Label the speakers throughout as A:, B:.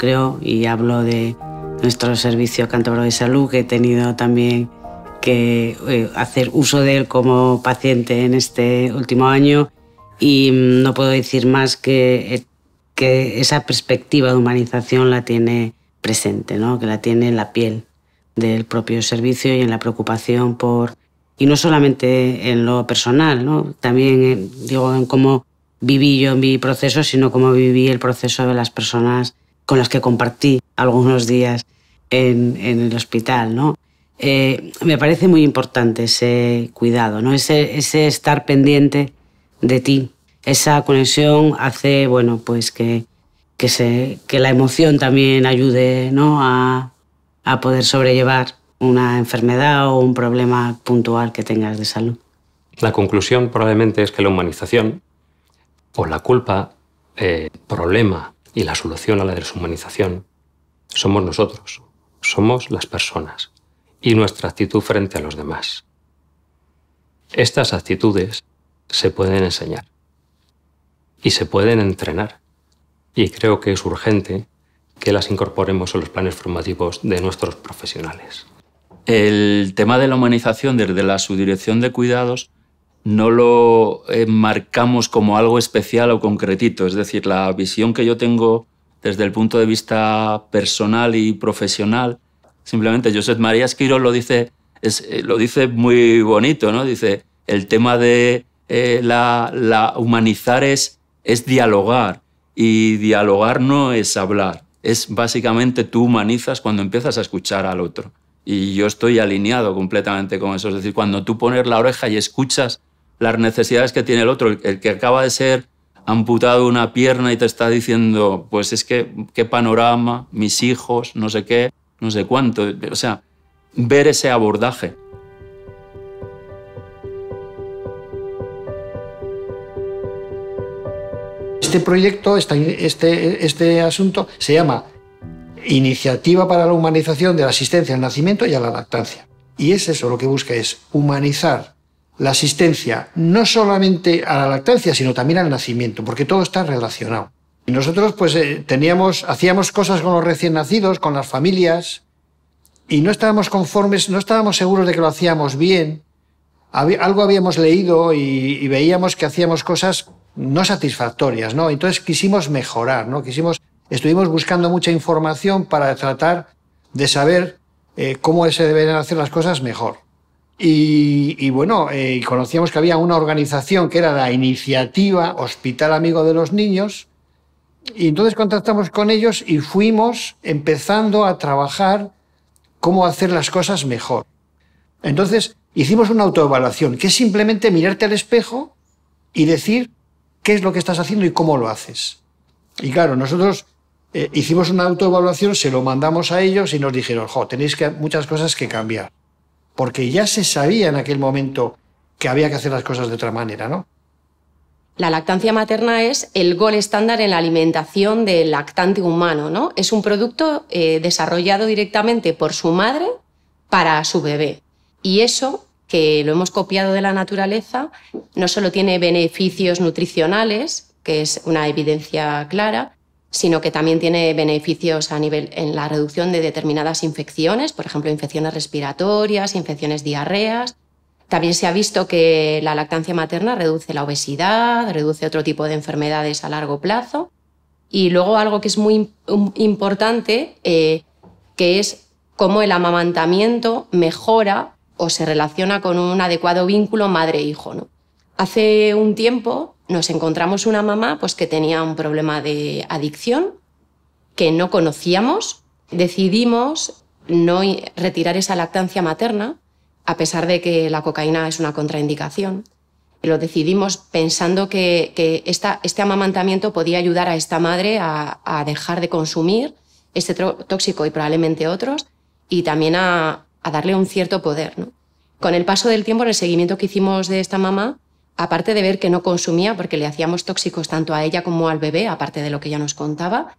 A: creo, y hablo de nuestro servicio cántabro de salud, que he tenido también que eh, hacer uso de él como paciente en este último año y mm, no puedo decir más que, eh, que esa perspectiva de humanización la tiene presente, ¿no? que la tiene en la piel del propio servicio y en la preocupación por, y no solamente en lo personal, ¿no? también eh, digo en cómo viví yo en mi proceso, sino cómo viví el proceso de las personas con las que compartí algunos días en, el hospital, ¿no? Eh, me parece muy importante ese cuidado, ¿no? Ese, ese, estar pendiente de ti. Esa conexión hace bueno, pues que, que, la emoción también ayude a, poder sobrellevar una enfermedad o un problema puntual que tengas de salud.
B: La conclusión probablemente es que la humanización o la culpa, eh, problema y la solución a la deshumanización somos nosotros, somos las personas y nuestra actitud frente a los demás. Estas actitudes se pueden enseñar y se pueden entrenar y creo que es urgente que las incorporemos en los planes formativos de nuestros profesionales. El tema de la humanización desde la subdirección de cuidados no
C: lo eh, marcamos como algo especial o concretito. Es decir, la visión que yo tengo desde el punto de vista personal y profesional, simplemente José María Esquiro lo dice, eh, lo dice muy bonito, ¿no? Dice, el tema de eh, la, humanizar es dialogar y dialogar no es hablar. Es básicamente tú humanizas cuando empiezas a escuchar al otro. Y yo estoy alineado completamente con eso. Es decir, cuando tú pones la oreja y escuchas las necesidades que tiene el otro, el que acaba de ser amputado una pierna y te está diciendo, pues es que, qué panorama, mis hijos, no sé qué, no sé cuánto. O sea,
B: ver ese abordaje.
D: Este proyecto, este, este, asunto, se llama Iniciativa para la Humanización de la Asistencia al Nacimiento y a la Lactancia. Y es eso lo que busca, es humanizar la asistencia no solamente a la lactancia, sino también al nacimiento, porque todo está relacionado. nosotros pues eh, teníamos, hacíamos cosas con los recién nacidos, con las familias, y no estábamos conformes, no estábamos seguros de que lo hacíamos bien. algo habíamos leído y, veíamos que hacíamos cosas no satisfactorias, ¿no? Entonces quisimos mejorar, ¿no? Quisimos, estuvimos buscando mucha información para tratar de saber eh, cómo se deberían hacer las cosas mejor. Y, bueno, eh, conocíamos que había una organización que era la iniciativa Hospital Amigo de los Niños. Y entonces contactamos con ellos y fuimos empezando a trabajar cómo hacer las cosas mejor. Entonces hicimos una autoevaluación, que es simplemente mirarte al espejo y decir qué es lo que estás haciendo y cómo lo haces. Y claro, nosotros eh, hicimos una autoevaluación, se lo mandamos a ellos y nos dijeron, jo, tenéis que, muchas cosas que cambiar porque ya se sabía en aquel momento que había que hacer las cosas de otra manera,
E: La lactancia materna es el gol estándar en la alimentación del lactante humano, ¿no? Es un producto eh, desarrollado directamente por su madre para su bebé. Y eso, que lo hemos copiado de la naturaleza, no solo tiene beneficios nutricionales, que es una evidencia clara, sino que también tiene beneficios a nivel en la reducción de determinadas infecciones, por ejemplo, infecciones respiratorias, infecciones diarreas. También se ha visto que la lactancia materna reduce la obesidad, reduce otro tipo de enfermedades a largo plazo. Y luego algo que es muy importante, eh, que es cómo el amamantamiento mejora o se relaciona con un adecuado vínculo madre-hijo. ¿no? Hace un tiempo nos encontramos una mamá pues, que tenía un problema de adicción que no conocíamos. Decidimos no retirar esa lactancia materna, a pesar de que la cocaína es una contraindicación. Lo decidimos pensando que, que este amamantamiento podía ayudar a esta madre a, dejar de consumir este tóxico y probablemente otros, y también a, darle un cierto poder. ¿no? Con el paso del tiempo, en el seguimiento que hicimos de esta mamá, aparte de ver que no consumía, porque le hacíamos tóxicos tanto a ella como al bebé, aparte de lo que ella nos contaba,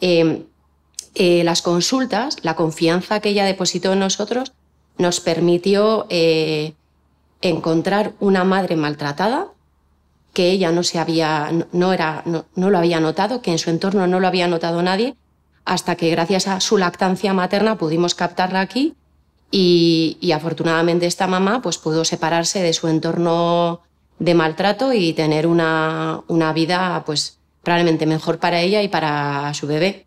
E: em, eh, las consultas, la confianza que ella depositó en nosotros, nos permitió eh, encontrar una madre maltratada que ella no se había, no, era, lo había notado, que en su entorno no lo había notado nadie, hasta que gracias a su lactancia materna pudimos captarla aquí y, y afortunadamente esta mamá pues pudo separarse de su entorno de maltrato y tener una, vida pues, probablemente mejor para ella y para su bebé.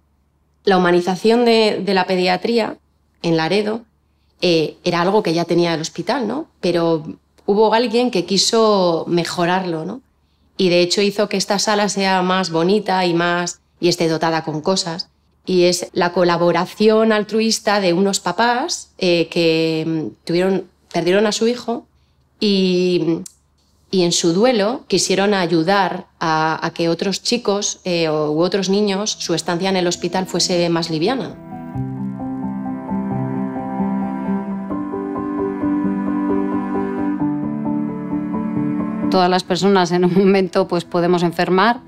E: La humanización de, la pediatría en Laredo eh, era algo que ya tenía el hospital, ¿no? Pero hubo alguien que quiso mejorarlo, ¿no? Y de hecho hizo que esta sala sea más bonita y más y esté dotada con cosas. Y es la colaboración altruista de unos papás eh, que mm, tuvieron, perdieron a su hijo y y en su duelo quisieron ayudar a, que otros chicos eh, u otros niños su estancia en el hospital fuese más liviana.
F: Todas las personas en un momento pues, podemos enfermar,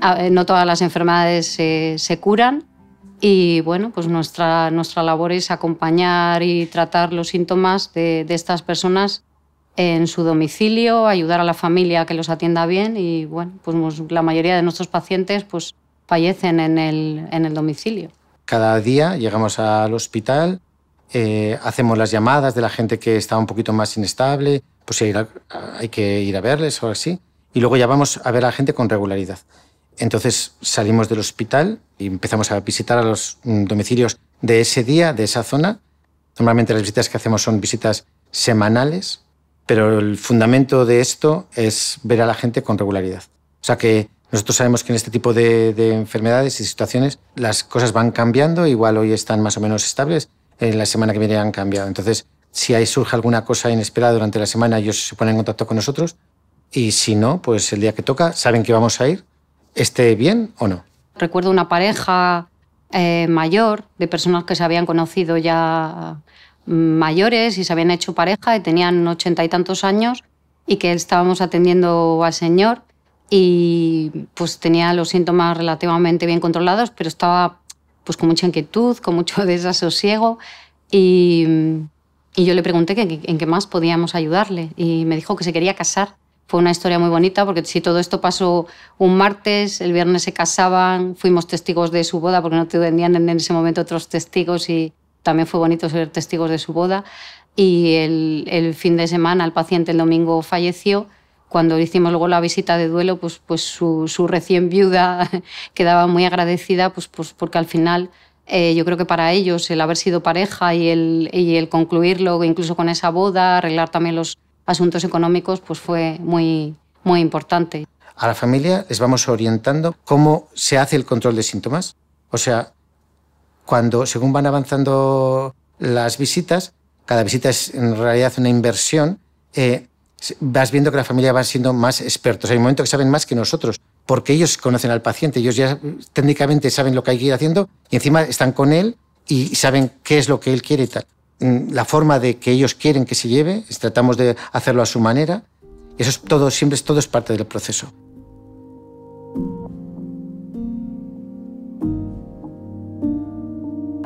F: ah, eh, no todas las enfermedades se, curan y bueno, pues nuestra, nuestra labor es acompañar y tratar los síntomas de estas personas en su domicilio, ayudar a la familia a que los atienda bien y bueno, pues, pues la mayoría de nuestros pacientes pues fallecen en el, en el domicilio.
G: Cada día llegamos al hospital, eh, hacemos las llamadas de la gente que está un poquito más inestable, pues hay, hay que ir a verles o así, y luego ya vamos a ver a la gente con regularidad. Entonces salimos del hospital y empezamos a visitar a los mm, domicilios de ese día, de esa zona. Normalmente las visitas que hacemos son visitas semanales pero el fundamento de esto es ver a la gente con regularidad. O sea que nosotros sabemos que en este tipo de, enfermedades y situaciones las cosas van cambiando, igual hoy están más o menos estables, en la semana que viene han cambiado. Entonces, si ahí surge alguna cosa inesperada durante la semana, ellos se ponen en contacto con nosotros y si no, pues el día que toca, saben que vamos a ir, esté bien o no.
F: Recuerdo una pareja eh, mayor de personas que se habían conocido ya mayores y se habían hecho pareja y tenían ochenta y tantos años y que estábamos atendiendo al señor y pues tenía los síntomas relativamente bien controlados, pero estaba pues con mucha inquietud, con mucho desasosiego y, y yo le pregunté en qué más podíamos ayudarle y me dijo que se quería casar. Fue una historia muy bonita porque si todo esto pasó un martes, el viernes se casaban, fuimos testigos de su boda porque no tenían en ese momento otros testigos y, también fue bonito ser testigos de su boda. Y el, fin de semana, el paciente el domingo falleció cuando hicimos luego la visita de duelo, pues, pues su, recién viuda quedaba muy agradecida, pues, pues porque al final eh, yo creo que para ellos el haber sido pareja y el, y el concluirlo incluso con esa boda, arreglar también los asuntos económicos, pues fue muy, muy importante.
G: A la familia les vamos orientando cómo se hace el control de síntomas. O sea, cuando, según van avanzando las visitas, cada visita es en realidad una inversión, eh, vas viendo que la familia va siendo más expertos. Hay momentos momento que saben más que nosotros, porque ellos conocen al paciente, ellos ya técnicamente saben lo que hay que ir haciendo y encima están con él y saben qué es lo que él quiere y tal. Mm, la forma de que ellos quieren que se lleve, tratamos de hacerlo a su manera. Eso es todo, siempre todo es parte del proceso.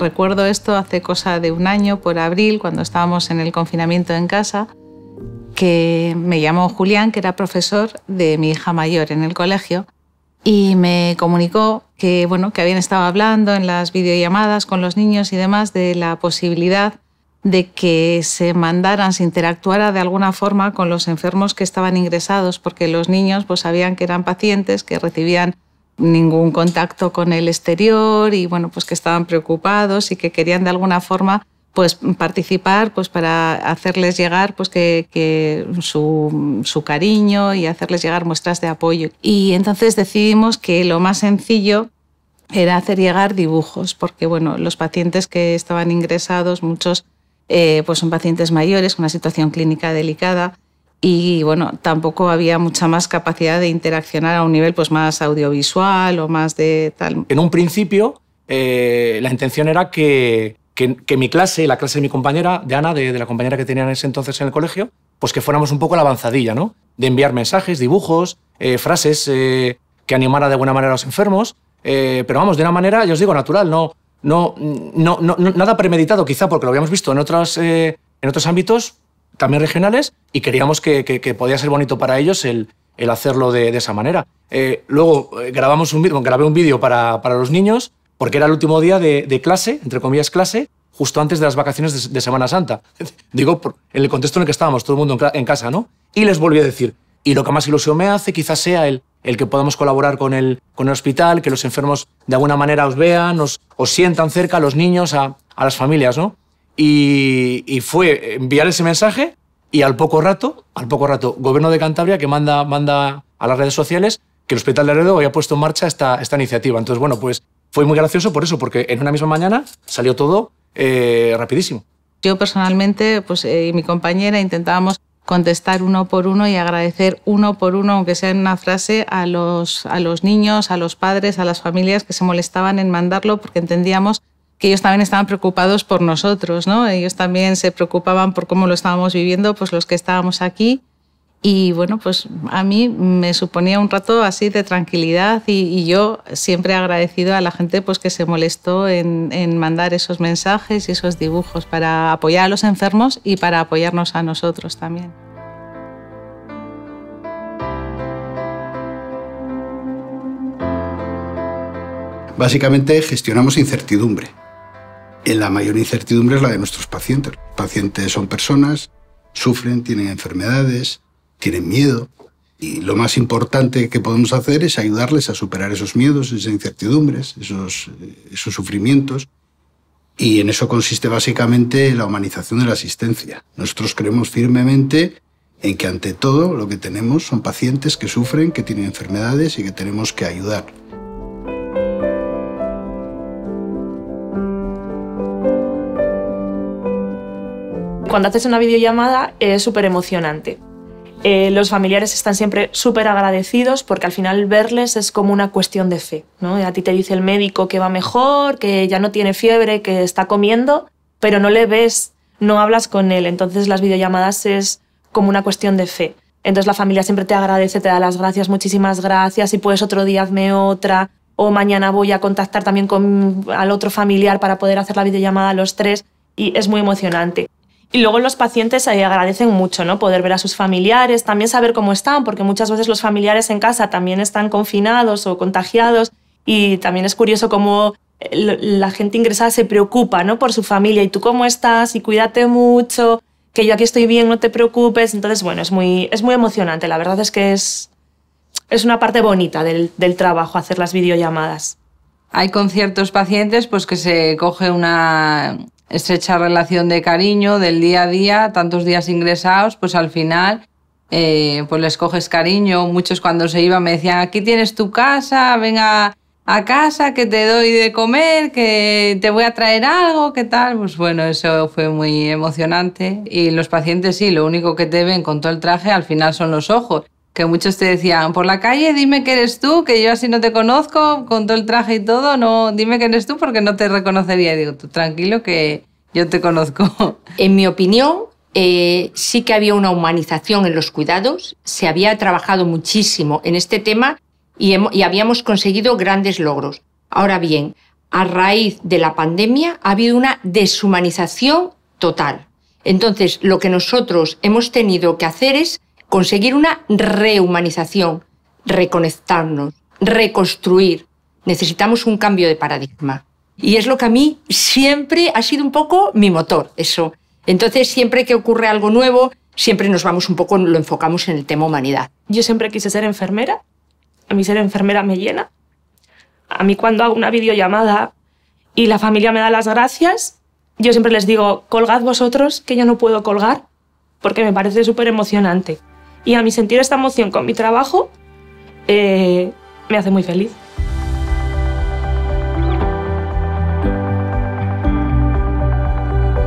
H: Recuerdo esto hace cosa de un año, por abril, cuando estábamos en el confinamiento en casa, que me llamó Julián, que era profesor de mi hija mayor en el colegio, y me comunicó que, bueno, que habían estado hablando en las videollamadas con los niños y demás de la posibilidad de que se mandaran, se interactuara de alguna forma con los enfermos que estaban ingresados, porque los niños pues, sabían que eran pacientes, que recibían ningún contacto con el exterior y bueno, pues que estaban preocupados y que querían de alguna forma pues participar pues para hacerles llegar pues que, su, su, cariño y hacerles llegar muestras de apoyo y entonces decidimos que lo más sencillo era hacer llegar dibujos porque bueno los pacientes que estaban ingresados muchos eh, pues son pacientes mayores con una situación clínica delicada y bueno, tampoco había mucha más capacidad de interaccionar a un nivel pues, más audiovisual o más de tal. En un principio,
I: eh, la intención era que, mi clase, la clase de mi compañera, de Ana, de, la compañera que tenía en ese entonces en el colegio, pues que fuéramos un poco la avanzadilla, ¿no? De enviar mensajes, dibujos, eh, frases eh, que animara de buena manera a los enfermos, pero vamos, de una manera, yo os digo, natural, no, no, no, nada premeditado quizá porque lo habíamos visto en otras en otros ámbitos, también regionales y queríamos que, podía ser bonito para ellos el, el hacerlo de, esa manera. Eh, luego eh, grabamos un, grabé un vídeo para, para, los niños porque era el último día de, clase, entre comillas clase, justo antes de las vacaciones de, Semana Santa. Digo, en el contexto en el que estábamos, todo el mundo en, casa, ¿no? Y les volví a decir, y lo que más ilusión me hace quizás sea el, el que podamos colaborar con el, con el hospital, que los enfermos de alguna manera os vean, os, sientan cerca a los niños, a las familias, ¿no? Y, fue enviar ese mensaje y al poco rato, al poco rato, Gobierno de Cantabria que manda, manda a las redes sociales que el Hospital de Aredo había puesto en marcha esta, iniciativa. Entonces, bueno, pues fue muy gracioso por eso, porque en una misma mañana salió todo eh, rapidísimo. Yo personalmente
H: pues, eh, y mi compañera intentábamos contestar uno por uno y agradecer uno por uno, aunque sea en una frase, a a los niños, a los padres, a las familias que se molestaban en mandarlo porque entendíamos que ellos también estaban preocupados por nosotros, ¿no? Ellos también se preocupaban por cómo lo estábamos viviendo, pues los que estábamos aquí. Y bueno, pues a mí me suponía un rato así de tranquilidad y, yo siempre agradecido a la gente pues que se molestó en, mandar esos mensajes y esos dibujos para apoyar a los enfermos y para apoyarnos a nosotros también.
D: Básicamente gestionamos incertidumbre la mayor incertidumbre es la de nuestros pacientes. Los pacientes son personas, sufren, tienen enfermedades, tienen miedo. Y lo más importante que podemos hacer es ayudarles a superar esos miedos, esas incertidumbres, esos, eh, esos sufrimientos. Y en eso consiste básicamente la humanización de la asistencia. Nosotros creemos firmemente en que ante todo lo que tenemos son pacientes que sufren, que tienen enfermedades y que tenemos que ayudar.
J: Cuando haces una videollamada es súper emocionante. Eh, los familiares están siempre súper agradecidos porque al final verles es como una cuestión de fe. ¿no? A ti te dice el médico que va mejor, que ya no tiene fiebre, que está comiendo, pero no le ves, no hablas con él. Entonces las videollamadas es como una cuestión de fe. Entonces la familia siempre te agradece, te da las gracias, muchísimas gracias, y puedes otro día hazme otra, o mañana voy a contactar también con al otro familiar para poder hacer la videollamada a los tres, y es muy emocionante. Y luego los pacientes agradecen mucho, ¿no? Poder ver a sus familiares, también saber cómo están, porque muchas veces los familiares en casa también están confinados o contagiados. Y también es curioso cómo eh, la gente ingresada se preocupa, ¿no? Por su familia. ¿Y tú cómo estás? Y cuídate mucho. Que yo aquí estoy bien, no te preocupes. Entonces, bueno, es muy, es muy emocionante. La verdad es que es,
H: es una parte bonita del, del trabajo hacer las videollamadas. Hay con ciertos pacientes pues que se coge una, estrecha relación de cariño, del día a día, tantos días ingresados, pues al final eh, pues les coges cariño. Muchos cuando se iban me decían, aquí tienes tu casa, venga a casa, que te doy de comer, que te voy a traer algo, ¿qué tal? Pues bueno, eso fue muy emocionante. Y los pacientes sí, lo único que te ven con todo el traje al final son los ojos que muchos te decían, por la calle dime que eres tú, que yo así no te conozco, con todo el traje y todo, no, dime
K: que eres tú porque no te reconocería. Y digo, tú tranquilo que yo te conozco. En mi opinión, eh, sí que había una humanización en los cuidados, se había trabajado muchísimo en este tema y, y habíamos conseguido grandes logros. Ahora bien, a raíz de la pandemia ha habido una deshumanización total. Entonces, lo que nosotros hemos tenido que hacer es conseguir una rehumanización, reconectarnos, reconstruir. Necesitamos un cambio de paradigma. Y es lo que a mí siempre ha sido un poco mi motor, eso. Entonces, siempre que ocurre algo nuevo, siempre nos vamos un poco, lo enfocamos en el tema humanidad. Yo siempre quise
J: ser enfermera. A mí ser enfermera me llena. A mí cuando hago una videollamada y la familia me da las gracias, yo siempre les digo, colgad vosotros, que ya no puedo colgar, porque me parece súper emocionante. Y a mi sentir esta emoción con mi trabajo eh, me hace muy feliz.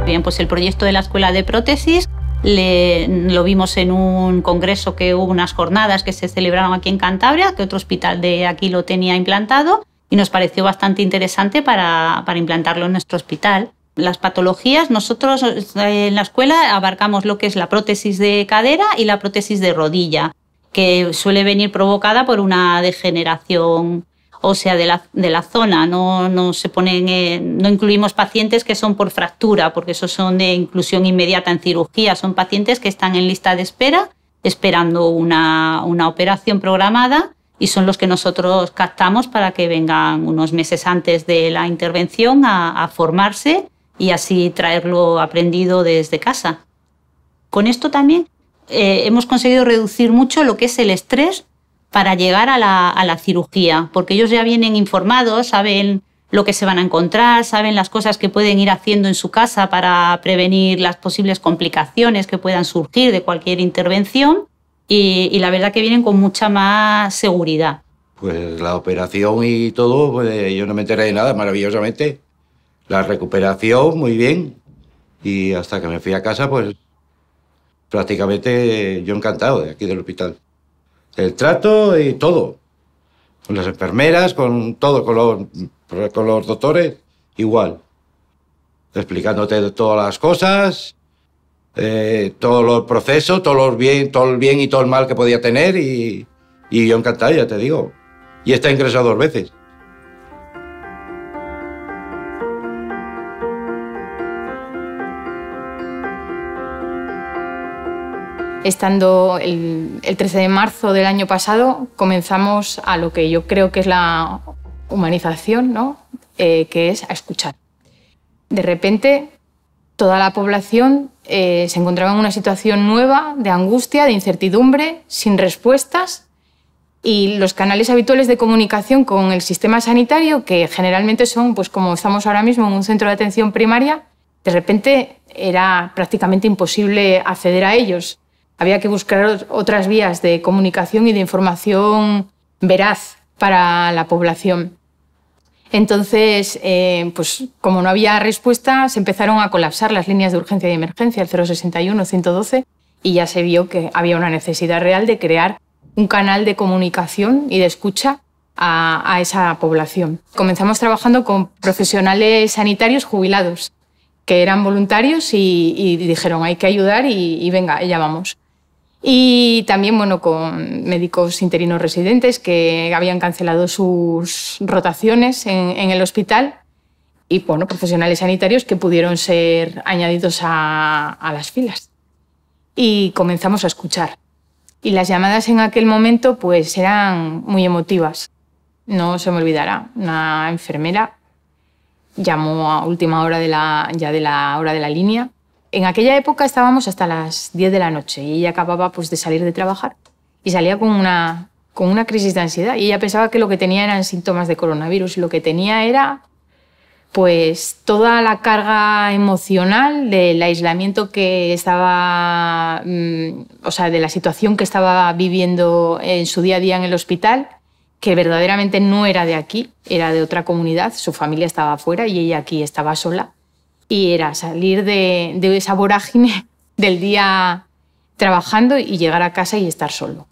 L: Bien, pues el proyecto de la Escuela de Prótesis lo vimos en un congreso que hubo unas jornadas que se celebraron aquí en Cantabria, que otro hospital de aquí lo tenía implantado y nos pareció bastante interesante para implantarlo en nuestro hospital. Las patologías, nosotros eh, en la escuela abarcamos lo que es la prótesis de cadera y la prótesis de rodilla, que suele venir provocada por una degeneración ósea de la, de la zona. No, se ponen, eh, no incluimos pacientes que son por fractura, porque esos son de inclusión inmediata en cirugía. Son pacientes que están en lista de espera, esperando una, operación programada y son los que nosotros captamos para que vengan unos meses antes de la intervención a formarse y así traerlo aprendido desde casa. Con esto también eh, hemos conseguido reducir mucho lo que es el estrés para llegar a la, cirugía, porque ellos ya vienen informados, saben lo que se van a encontrar, saben las cosas que pueden ir haciendo en su casa para prevenir las posibles complicaciones que puedan surgir de cualquier intervención y, la verdad que vienen con mucha más seguridad.
I: Pues la operación y todo, pues, eh, yo no me enteré de nada, maravillosamente. La recuperación, muy bien. Y hasta que me fui a casa, pues prácticamente yo encantado de aquí del hospital. El trato y todo. Con las enfermeras, con todo, con los, con los doctores, igual. Explicándote todas las cosas, eh, todos los procesos, todos los bien, todo el bien y todo el mal que podía tener y, y yo encantado, ya te digo. Y está ingresado dos veces.
M: estando el, 13 de marzo del año pasado, comenzamos a lo que yo creo que es la humanización, ¿no? Eh, que es a escuchar. De repente, toda la población eh, se encontraba en una situación nueva de angustia, de incertidumbre, sin respuestas, y los canales habituales de comunicación con el sistema sanitario, que generalmente son, pues como estamos ahora mismo en un centro de atención primaria, de repente era prácticamente imposible acceder a ellos. Había que buscar otras vías de comunicación y de información veraz para la población. Entonces, eh, pues como no había respuesta, se empezaron a colapsar las líneas de urgencia y emergencia, el 061, 112, y ya se vio que había una necesidad real de crear un canal de comunicación y de escucha a, esa población. Comenzamos trabajando con profesionales sanitarios jubilados, que eran voluntarios y, dijeron hay que ayudar y, y venga, ya vamos. Y también bueno, con médicos interinos residentes que habían cancelado sus rotaciones en, el hospital y bueno, profesionales sanitarios que pudieron ser añadidos a, a las filas. Y comenzamos a escuchar. Y las llamadas en aquel momento pues eran muy emotivas. No se me olvidará, una enfermera llamó a última hora de la, ya de la hora de la línea en aquella época estábamos hasta las 10 de la noche y ella acababa pues, de salir de trabajar y salía con una, con una crisis de ansiedad. Y ella pensaba que lo que tenía eran síntomas de coronavirus y lo que tenía era pues toda la carga emocional del aislamiento que estaba, mm, o sea, de la situación que estaba viviendo en su día a día en el hospital, que verdaderamente no era de aquí, era de otra comunidad, su familia estaba afuera y ella aquí estaba sola. Y era salir de, esa vorágine del día trabajando y llegar a casa y estar solo.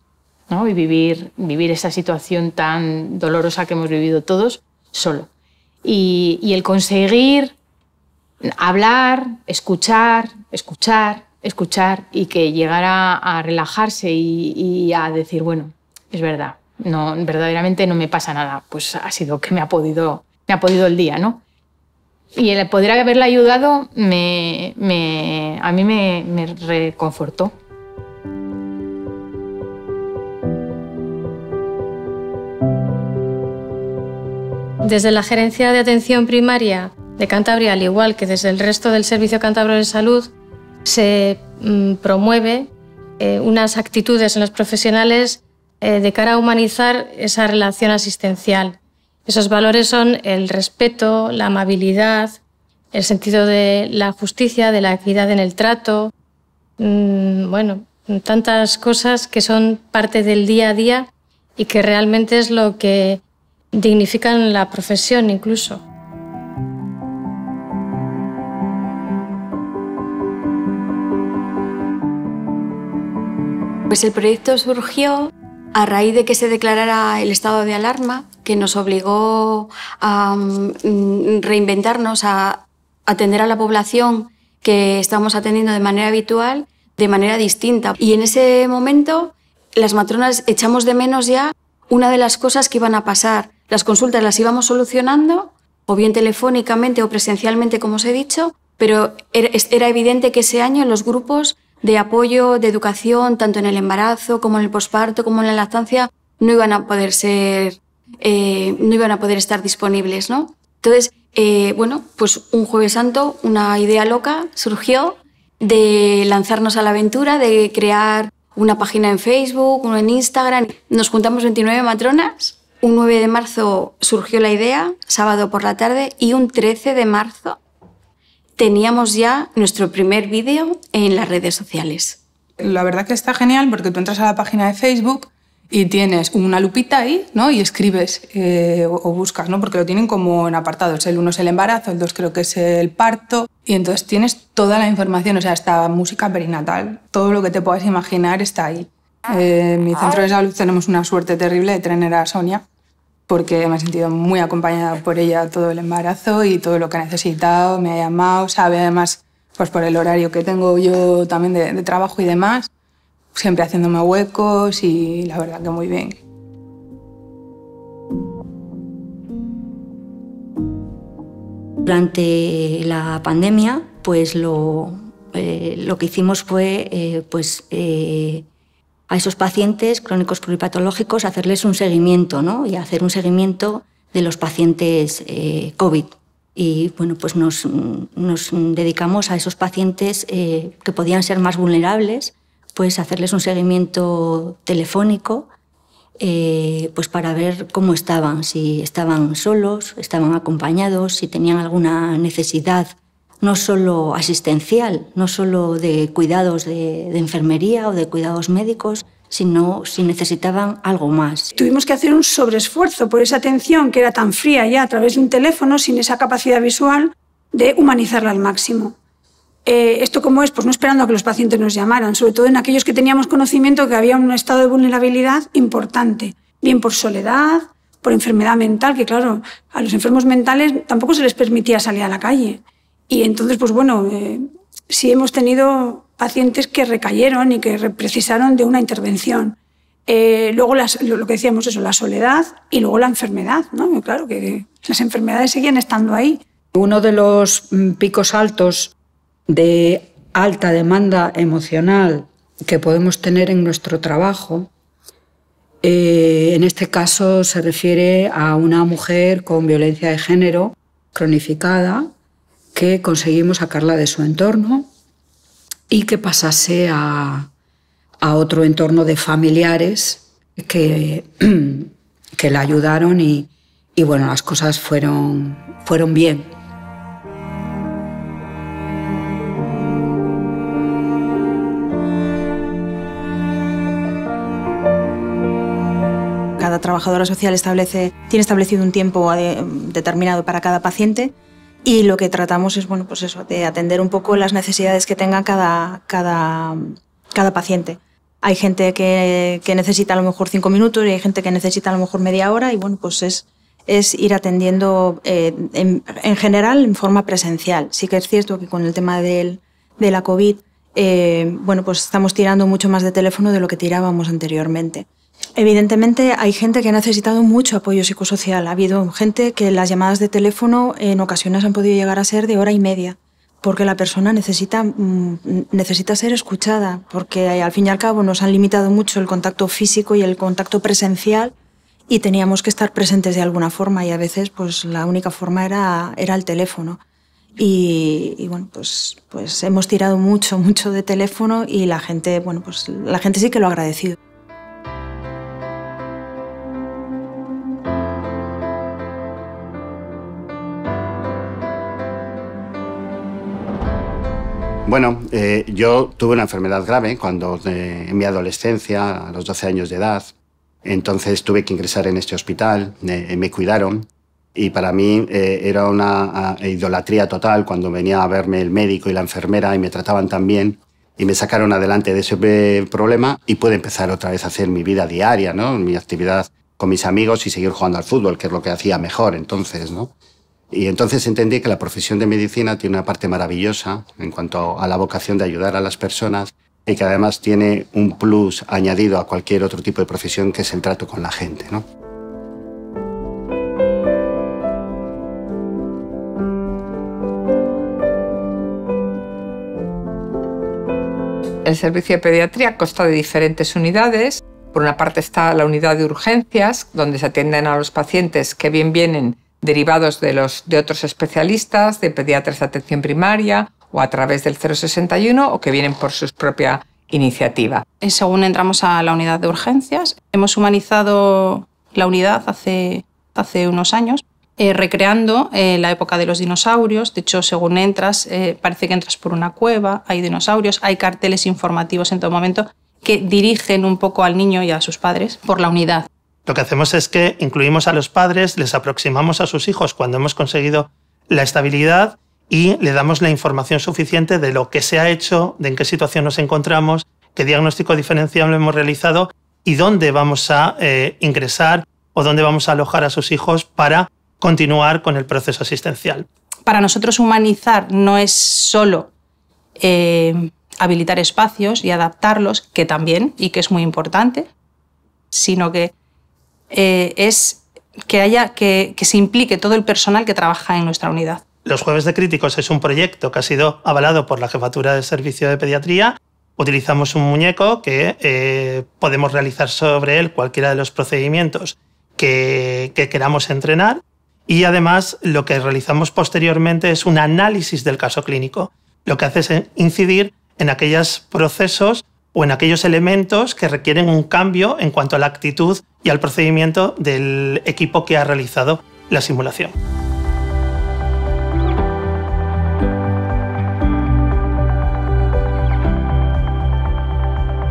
M: ¿no? Y vivir, vivir esa situación tan dolorosa que hemos vivido todos solo. Y, el conseguir hablar, escuchar, escuchar, escuchar y que llegara a relajarse y, a decir, bueno, es verdad, no, verdaderamente no me pasa nada, pues ha sido que me ha podido, me ha podido el día, ¿no? Y el poder haberla ayudado me, a mí me, reconfortó. Desde la Gerencia de Atención Primaria de Cantabria, al igual que desde el resto del Servicio Cantabro de Salud, se mm, promueve eh, unas actitudes en los profesionales eh, de cara a humanizar esa relación asistencial. Esos valores son el respeto, la amabilidad, el sentido de la justicia, de la equidad en el trato, mm, bueno, tantas cosas que son parte del día a día y que realmente es lo que dignifican la profesión incluso.
N: Pues el proyecto surgió a raíz de que se declarara el estado de alarma que nos obligó a mm, reinventarnos, a atender a la población que estábamos atendiendo de manera habitual, de manera distinta. Y en ese momento las matronas echamos de menos ya una de las cosas que iban a pasar. Las consultas las íbamos solucionando, o bien telefónicamente o presencialmente, como os he dicho, pero era evidente que ese año los grupos de apoyo, de educación, tanto en el embarazo como en el posparto, como en la lactancia, no iban a poder ser eh, no iban a poder estar disponibles, ¿no? Entonces, eh, bueno, pues un jueves santo, una idea loca surgió de lanzarnos a la aventura, de crear una página en Facebook, uno en Instagram. Nos juntamos 29 matronas. Un 9 de marzo surgió la idea, sábado por la tarde, y un 13 de marzo teníamos ya nuestro primer vídeo en las redes sociales. La verdad que está genial porque tú entras a la página de Facebook y tienes
M: una lupita ahí, ¿no? Y escribes eh, o, buscas, ¿no? Porque lo tienen como en apartados. El uno es el embarazo, el dos creo que es el parto. Y entonces tienes toda la información, o sea, esta música perinatal. Todo lo que te puedas imaginar está ahí. Eh, en mi centro de salud tenemos una suerte terrible de tener a Sonia, porque me he sentido muy acompañada por ella todo el embarazo y todo lo que ha necesitado. Me ha llamado, sabe además, pues por el horario que tengo yo también de trabajo y demás siempre haciéndome huecos y la verdad que muy bien.
K: Durante la pandemia, pues lo, eh, que hicimos fue eh, pues, eh, a esos pacientes crónicos pluripatológicos hacerles un seguimiento, ¿no? Y hacer un seguimiento de los pacientes COVID. Y bueno, pues nos, dedicamos a esos pacientes que podían ser más vulnerables pues hacerles un seguimiento telefónico eh, pues para ver cómo estaban, si estaban solos, estaban acompañados, si tenían alguna necesidad no solo asistencial, no solo de cuidados de, de enfermería o de cuidados médicos, sino si necesitaban algo
F: más.
C: Tuvimos que hacer un sobreesfuerzo por esa atención que era tan fría ya a través de un teléfono sin esa capacidad visual de humanizarla al máximo. Eh, ¿esto como es? Pues no esperando a que los pacientes nos llamaran, sobre todo en aquellos que teníamos conocimiento que había un estado de vulnerabilidad importante, bien por soledad, por enfermedad mental, que claro, a los enfermos mentales tampoco se les permitía salir a la calle. Y entonces, pues bueno, eh, sí hemos tenido pacientes que recayeron y que precisaron de una intervención. Eh, luego lo que decíamos eso, la soledad y luego la enfermedad, ¿no? Claro que las enfermedades seguían estando
F: ahí. Uno de los mm, picos altos de alta demanda emocional que podemos tener en nuestro trabajo, eh, en este caso se refiere a una mujer con violencia de género cronificada que conseguimos sacarla de su entorno y que pasase a, otro entorno de familiares que, la ayudaron y, y bueno, las cosas fueron, fueron bien.
C: trabajadora social tiene establecido un tiempo eh, determinado para cada paciente y lo que tratamos es bueno, pues eso, de atender un poco las necesidades que tenga cada, cada, cada paciente. Hay gente que, necesita a lo mejor cinco minutos y hay gente que necesita a lo mejor media hora y bueno, pues es, es ir atendiendo eh, en, general en forma presencial. Sí que es cierto que con el tema del, de la COVID, eh, bueno, pues estamos tirando mucho más de teléfono de lo que tirábamos anteriormente. Evidentemente hay gente que ha necesitado mucho apoyo psicosocial. Ha habido gente que las llamadas de teléfono en ocasiones han podido llegar a ser de hora y media, porque la persona necesita, mm, necesita ser escuchada, porque eh, al fin y al cabo nos han limitado mucho el contacto físico y el contacto presencial y teníamos que estar presentes de alguna forma y a veces pues la única forma era, era el teléfono. Y, bueno, pues, pues hemos tirado mucho, mucho de teléfono y la gente, bueno, pues la gente sí que lo ha agradecido.
D: Bueno, eh, yo tuve una enfermedad grave cuando eh, en mi adolescencia, a los 12 años de edad. Entonces tuve que ingresar en este hospital, eh, me cuidaron y para mí era una idolatría total cuando venía a verme el médico y la enfermera y me trataban tan bien y me sacaron adelante de ese problema y pude empezar otra vez a hacer mi vida diaria, ¿no? mi actividad con mis amigos y seguir jugando al fútbol, que es lo que hacía mejor entonces. ¿no? Y entonces entendí que la profesión de medicina tiene una parte maravillosa en cuanto a la vocación de ayudar a las personas y que además tiene un plus añadido a cualquier otro tipo de profesión que es el trato con
I: la gente. ¿no?
O: El servicio de pediatría consta de diferentes unidades. Por una parte está la unidad de urgencias, donde se atienden a los pacientes que bien vienen derivados de, los, de otros especialistas, de pediatras de atención primaria o a través del 061 o que vienen por su propia iniciativa.
H: Eh, según entramos a la unidad de urgencias, hemos humanizado la unidad hace, unos años, eh, recreando eh, la época de los dinosaurios. De hecho, según entras, parece que entras por una cueva, hay dinosaurios, hay carteles informativos en todo momento que dirigen un poco al niño y a sus padres por la unidad.
B: Lo que hacemos es que incluimos a los padres, les aproximamos a sus hijos cuando hemos conseguido la estabilidad y le damos la información suficiente de lo que se ha hecho, de en qué situación nos encontramos, qué diagnóstico diferencial hemos realizado y dónde vamos a eh, ingresar o dónde vamos a alojar a sus hijos para continuar con el proceso asistencial.
H: Para nosotros humanizar no es solo eh, habilitar espacios y adaptarlos, que también, y que es muy importante, sino que eh, es que, haya, que, se implique todo el personal que trabaja en nuestra
B: unidad. Los Jueves de Críticos es un proyecto que ha sido avalado por la Jefatura de Servicio de Pediatría. Utilizamos un muñeco que eh, podemos realizar sobre él cualquiera de los procedimientos que, que queramos entrenar y además lo que realizamos posteriormente es un análisis del caso clínico. Lo que hace es incidir en aquellos procesos o en aquellos elementos que requieren un cambio en cuanto a la actitud y al procedimiento del equipo que ha realizado la simulación.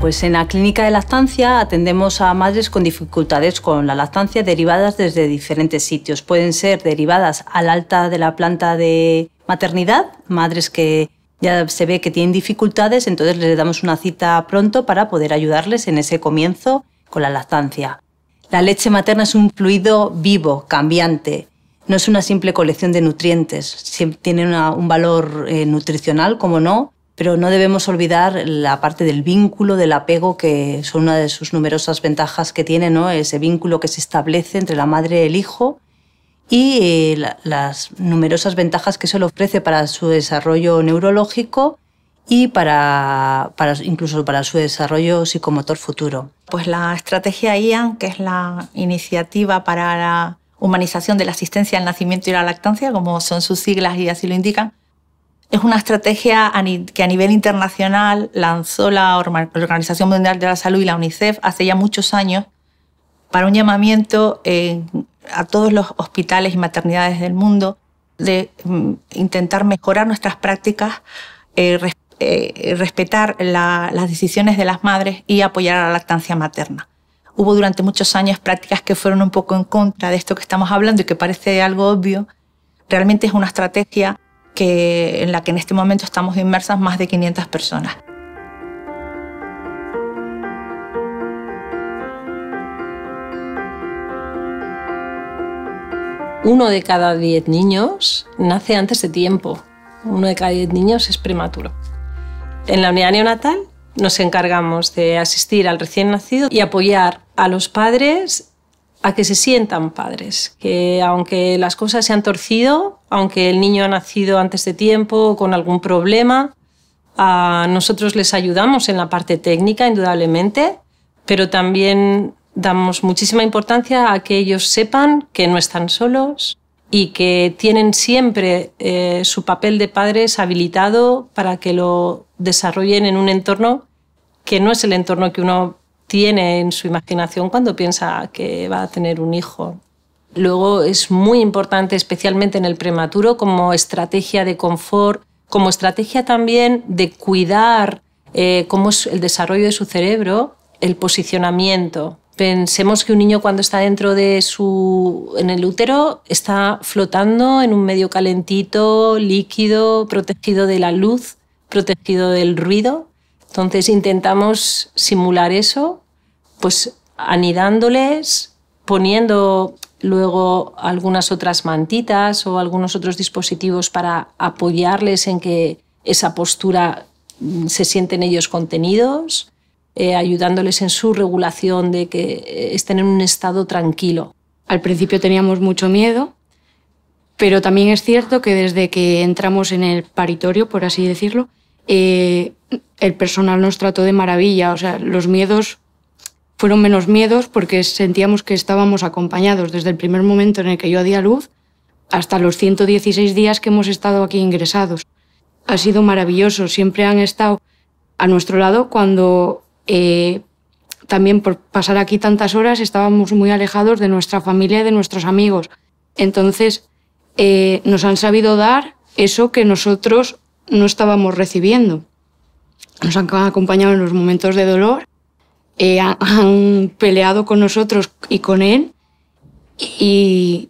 P: Pues en la clínica de lactancia atendemos a madres con dificultades con la lactancia derivadas desde diferentes sitios. Pueden ser derivadas al alta de la planta de maternidad, madres que ya se ve que tienen dificultades, entonces les damos una cita pronto para poder ayudarles en ese comienzo con la lactancia. La leche materna es un fluido vivo, cambiante. No es una simple colección de nutrientes. Tiene un valor eh, nutricional, como no, pero no debemos olvidar la parte del vínculo, del apego, que son una de sus numerosas ventajas que tiene, ¿no? ese vínculo que se establece entre la madre y el hijo y eh, las numerosas ventajas que eso le ofrece para su desarrollo neurológico y para, incluso para su desarrollo psicomotor futuro.
O: Pues la estrategia IAN, que es la iniciativa para la humanización de la asistencia al nacimiento y la lactancia, como son sus siglas y así lo indican, es una estrategia que a nivel internacional lanzó la Organización Mundial de la Salud y la UNICEF hace ya muchos años para un llamamiento a todos los hospitales y maternidades del mundo de mm, intentar mejorar nuestras prácticas, eh, eh, respetar las decisiones de las madres y apoyar a la lactancia materna. Hubo durante muchos años prácticas que fueron un poco en contra de esto que estamos hablando y que parece algo obvio. Realmente es una estrategia en la que en este momento estamos inmersas más de 500 personas.
P: uno de cada diez niños nace antes de tiempo. Uno de cada diez niños es prematuro. En la unidad neonatal nos encargamos de asistir al recién nacido y apoyar a los padres a que se sientan padres, que aunque las cosas se han torcido, aunque el niño ha nacido antes de tiempo o con algún problema, a nosotros les ayudamos en la parte técnica, indudablemente, pero también damos muchísima importancia a que ellos sepan que no están solos y que tienen siempre eh, su papel de padres habilitado para que lo desarrollen en un entorno que no es el entorno que uno tiene en su imaginación cuando piensa que va a tener un hijo. Luego es muy importante, especialmente en el prematuro, como estrategia de confort, como estrategia también de cuidar eh, cómo es el desarrollo de su cerebro, el posicionamiento, Pensemos que un niño cuando está dentro de su en el útero está flotando en un medio calentito, líquido, protegido de la luz, protegido del ruido. Entonces intentamos simular eso, pues anidándoles, poniendo luego algunas otras mantitas o algunos otros dispositivos para apoyarles en que esa postura mm, se sienten ellos contenidos eh, ayudándoles en su regulación de que eh, estén en un estado
K: tranquilo. Al principio teníamos mucho miedo, pero también es cierto que desde que entramos en el paritorio, por así decirlo, eh, el personal nos trató de maravilla. O sea, los miedos fueron menos miedos porque sentíamos que estábamos acompañados desde el primer momento en el que yo di a luz hasta los 116 días que hemos estado aquí ingresados. Ha sido maravilloso, siempre han estado a nuestro lado cuando eh, también por pasar aquí tantas horas estábamos muy alejados de nuestra familia y de nuestros amigos. Entonces, eh, nos han sabido dar eso que nosotros no estábamos recibiendo. Nos han acompañado en los momentos de dolor, eh, han peleado con nosotros y con él y,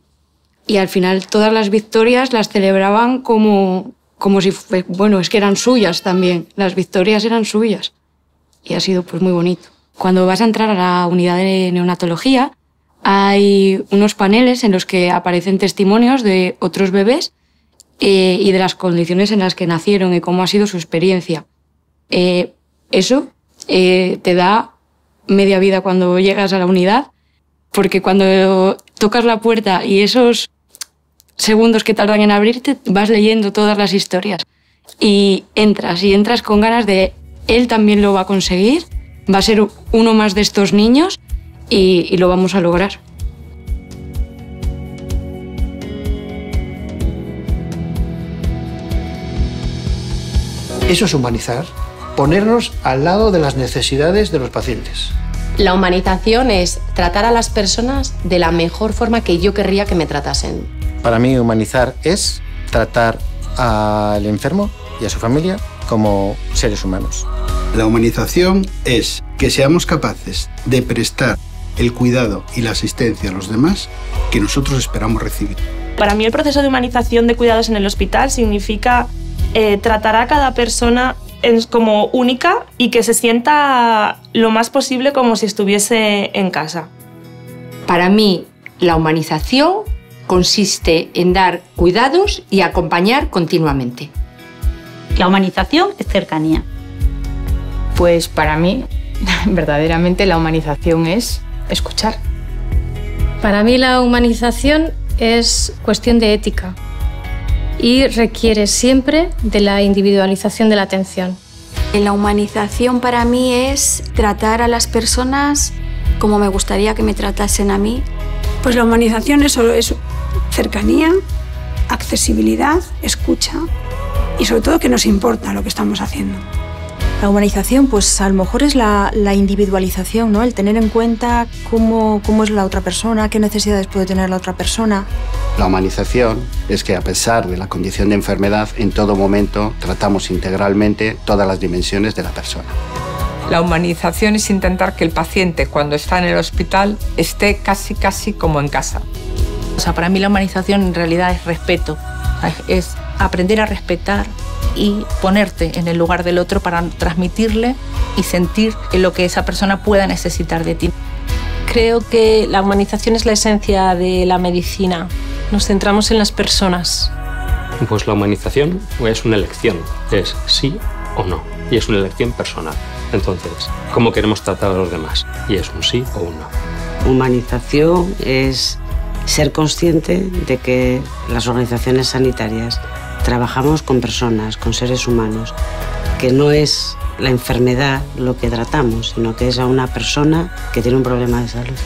K: y al final todas las victorias las celebraban como, como si, bueno, es que eran suyas también, las victorias eran suyas y ha sido pues muy bonito. Cuando vas a entrar a la unidad de neonatología, hay unos paneles en los que aparecen testimonios de otros bebés eh, y de las condiciones en las que nacieron y cómo ha sido su experiencia. Eh, eso eh, te da media vida cuando llegas a la unidad, porque cuando tocas la puerta y esos segundos que tardan en abrirte, vas leyendo todas las historias y entras y entras con ganas de él también lo va a conseguir, va a ser uno más de estos niños y, lo vamos a lograr.
D: Eso es humanizar, ponernos
G: al lado de las necesidades de los pacientes.
E: La humanización es tratar a las personas de la mejor forma que yo querría que me tratasen.
G: Para mí humanizar es tratar al enfermo y a su familia como seres humanos.
D: La humanización es que seamos capaces de prestar el cuidado y la asistencia a los demás que nosotros esperamos recibir.
J: Para mí el proceso de humanización de cuidados en el hospital significa eh, tratar a cada persona como única y que se sienta lo más posible como si estuviese en casa.
K: Para mí la humanización consiste en dar cuidados y acompañar continuamente. La humanización es cercanía.
M: Pues para mí, verdaderamente, la humanización es escuchar. Para mí la humanización es cuestión de ética
N: y requiere siempre de la individualización de la atención. La humanización para mí es tratar a las personas como me gustaría que me tratasen a mí. Pues la humanización es, es cercanía, accesibilidad,
C: escucha y sobre todo que nos importa lo que estamos haciendo. La humanización, pues a lo mejor es la, la individualización, ¿no? El tener en cuenta cómo, cómo, es la otra persona, qué necesidades puede tener la otra persona.
D: La humanización es que a pesar de la condición de enfermedad, en todo momento tratamos integralmente todas las dimensiones de la persona.
O: La humanización es intentar que el paciente cuando está en el hospital esté casi casi como en casa. O sea, para mí la humanización en realidad es respeto, es aprender a respetar y ponerte en el lugar del otro para transmitirle
P: y sentir lo que esa persona pueda necesitar de ti. Creo que la humanización es la esencia de la medicina. Nos centramos en las personas.
B: Pues la humanización es una elección, es sí o no, y es una elección personal. Entonces, ¿cómo queremos tratar a los demás? Y es un sí o un
A: no. Humanización es ser consciente de que las organizaciones sanitarias Trabajamos con personas, con seres humanos, que no es la enfermedad lo que tratamos, sino que es a una persona que tiene un problema de salud.